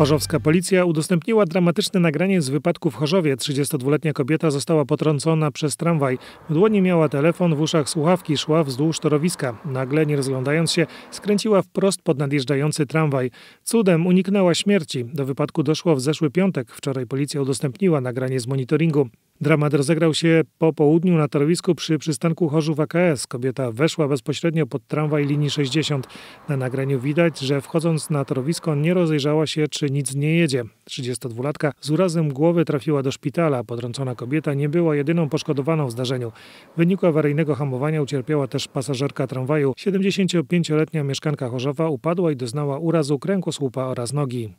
Chorzowska policja udostępniła dramatyczne nagranie z wypadku w Chorzowie. 32-letnia kobieta została potrącona przez tramwaj. W dłoni miała telefon, w uszach słuchawki, szła wzdłuż torowiska. Nagle, nie rozglądając się, skręciła wprost pod nadjeżdżający tramwaj. Cudem uniknęła śmierci. Do wypadku doszło w zeszły piątek. Wczoraj policja udostępniła nagranie z monitoringu. Dramat rozegrał się po południu na torowisku przy przystanku Chorzów AKS. Kobieta weszła bezpośrednio pod tramwaj linii 60. Na nagraniu widać, że wchodząc na torowisko nie rozejrzała się, czy nic nie jedzie. 32-latka z urazem głowy trafiła do szpitala. Podrącona kobieta nie była jedyną poszkodowaną w zdarzeniu. W wyniku awaryjnego hamowania ucierpiała też pasażerka tramwaju. 75-letnia mieszkanka Chorzowa upadła i doznała urazu kręgosłupa oraz nogi.